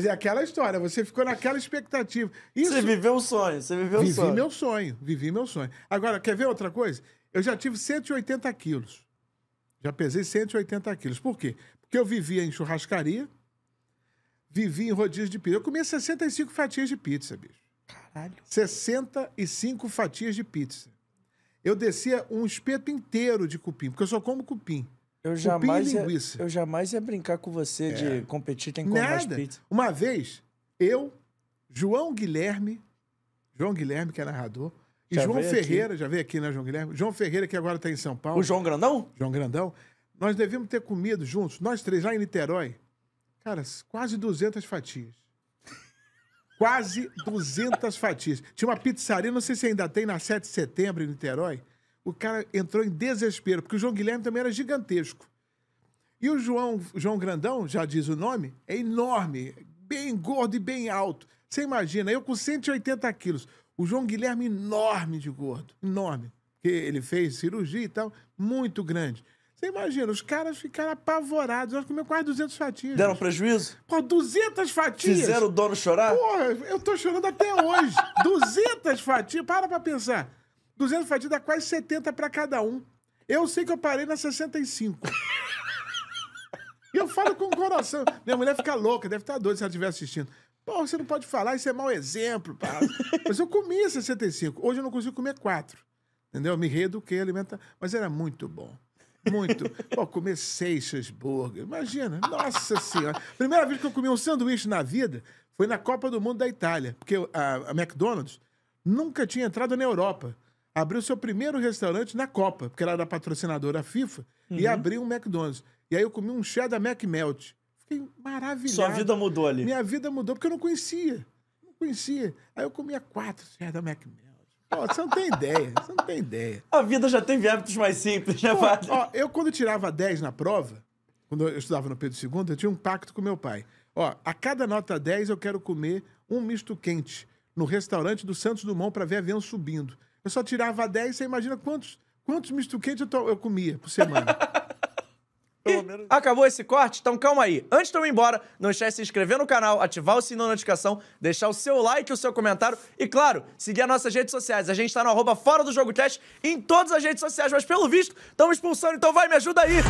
Mas é aquela história, você ficou naquela expectativa. Isso... Você viveu um sonho, você viveu um vivi sonho. Vivi meu sonho, vivi meu sonho. Agora, quer ver outra coisa? Eu já tive 180 quilos. Já pesei 180 quilos. Por quê? Porque eu vivia em churrascaria, vivia em rodízio de pizza. Eu comia 65 fatias de pizza, bicho. Caralho. 65 fatias de pizza. Eu descia um espeto inteiro de cupim, porque eu só como cupim. Eu jamais, ia, eu jamais ia brincar com você é. de competir quem come mais pizza. Uma vez, eu, João Guilherme, João Guilherme, que é narrador, e já João Ferreira, aqui. já veio aqui, né, João Guilherme? João Ferreira, que agora está em São Paulo. O João Grandão? João Grandão. Nós devíamos ter comido juntos, nós três, lá em Niterói, cara, quase 200 fatias. quase 200 fatias. Tinha uma pizzaria, não sei se ainda tem, na 7 de setembro, em Niterói, o cara entrou em desespero, porque o João Guilherme também era gigantesco. E o João, João Grandão, já diz o nome, é enorme, bem gordo e bem alto. Você imagina, eu com 180 quilos. O João Guilherme enorme de gordo, enorme. Porque ele fez cirurgia e tal, muito grande. Você imagina, os caras ficaram apavorados. Nós comemos quase 200 fatias. Deram prejuízo? Pô, 200 fatias! Fizeram o dono chorar? Porra, eu tô chorando até hoje. 200 fatias, para pra pensar. 200 fatias dá quase 70 para cada um. Eu sei que eu parei na 65. E eu falo com o coração. Minha mulher fica louca, deve estar doida se ela estiver assistindo. Pô, você não pode falar, isso é mau exemplo. Pá. Mas eu comia 65. Hoje eu não consigo comer 4. Entendeu? me reeduquei alimentar. Mas era muito bom. Muito. Pô, comer seis cheeseburger. Imagina. Nossa Senhora. Primeira vez que eu comi um sanduíche na vida foi na Copa do Mundo da Itália. Porque a McDonald's nunca tinha entrado na Europa abriu seu primeiro restaurante na Copa, porque ela era patrocinadora FIFA, uhum. e abriu um McDonald's. E aí eu comi um cheddar McMelt. Fiquei maravilhado. Sua vida mudou ali. Minha vida mudou, porque eu não conhecia. Não conhecia. Aí eu comia quatro cheddar McMelt. Ó, você não tem ideia, você não tem ideia. A vida já teve hábitos mais simples, né, Padre? Ó, eu quando tirava 10 na prova, quando eu estudava no Pedro II, eu tinha um pacto com meu pai. Ó, a cada nota 10 eu quero comer um misto quente no restaurante do Santos Dumont para ver avião subindo. Eu só tirava 10, você imagina quantos, quantos misto quente eu, eu comia por semana. acabou esse corte? Então calma aí. Antes de eu ir embora, não esquece de se inscrever no canal, ativar o sininho da notificação, deixar o seu like, o seu comentário e, claro, seguir as nossas redes sociais. A gente está no arroba fora do Jogo Cast em todas as redes sociais, mas pelo visto, estamos expulsando, então vai, me ajuda aí!